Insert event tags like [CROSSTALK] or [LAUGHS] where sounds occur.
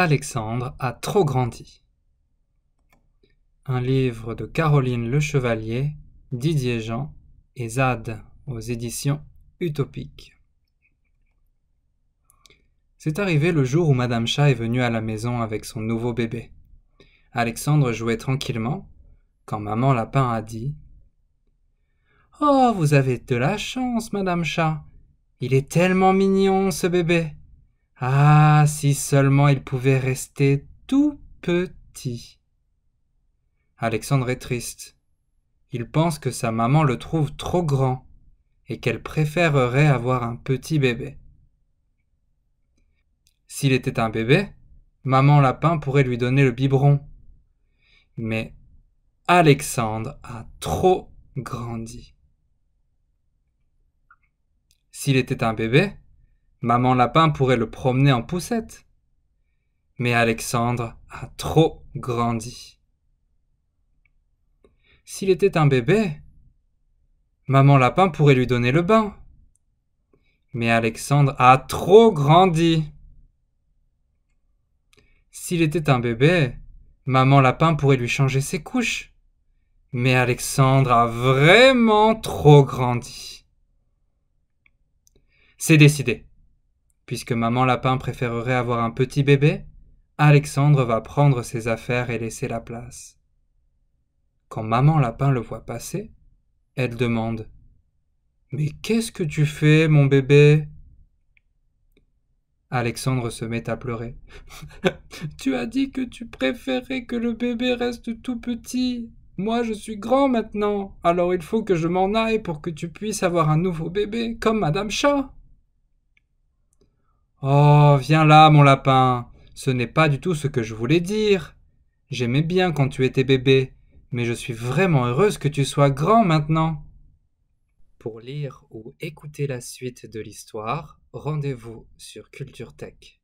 Alexandre a trop grandi. Un livre de Caroline Le Chevalier, Didier Jean et Zad aux éditions Utopique. C'est arrivé le jour où Madame Chat est venue à la maison avec son nouveau bébé. Alexandre jouait tranquillement quand Maman Lapin a dit Oh, vous avez de la chance, Madame Chat. Il est tellement mignon, ce bébé. Ah, si seulement il pouvait rester tout petit. Alexandre est triste. Il pense que sa maman le trouve trop grand et qu'elle préférerait avoir un petit bébé. S'il était un bébé, maman lapin pourrait lui donner le biberon. Mais Alexandre a trop grandi. S'il était un bébé, Maman Lapin pourrait le promener en poussette. Mais Alexandre a trop grandi. S'il était un bébé, Maman Lapin pourrait lui donner le bain. Mais Alexandre a trop grandi. S'il était un bébé, Maman Lapin pourrait lui changer ses couches. Mais Alexandre a vraiment trop grandi. C'est décidé. Puisque maman lapin préférerait avoir un petit bébé, Alexandre va prendre ses affaires et laisser la place. Quand maman lapin le voit passer, elle demande Mais qu'est-ce que tu fais, mon bébé Alexandre se met à pleurer. [LAUGHS] tu as dit que tu préférais que le bébé reste tout petit. Moi, je suis grand maintenant, alors il faut que je m'en aille pour que tu puisses avoir un nouveau bébé, comme Madame Chat. Oh, viens là, mon lapin. Ce n'est pas du tout ce que je voulais dire. J'aimais bien quand tu étais bébé, mais je suis vraiment heureuse que tu sois grand maintenant. Pour lire ou écouter la suite de l'histoire, rendez-vous sur Culture Tech.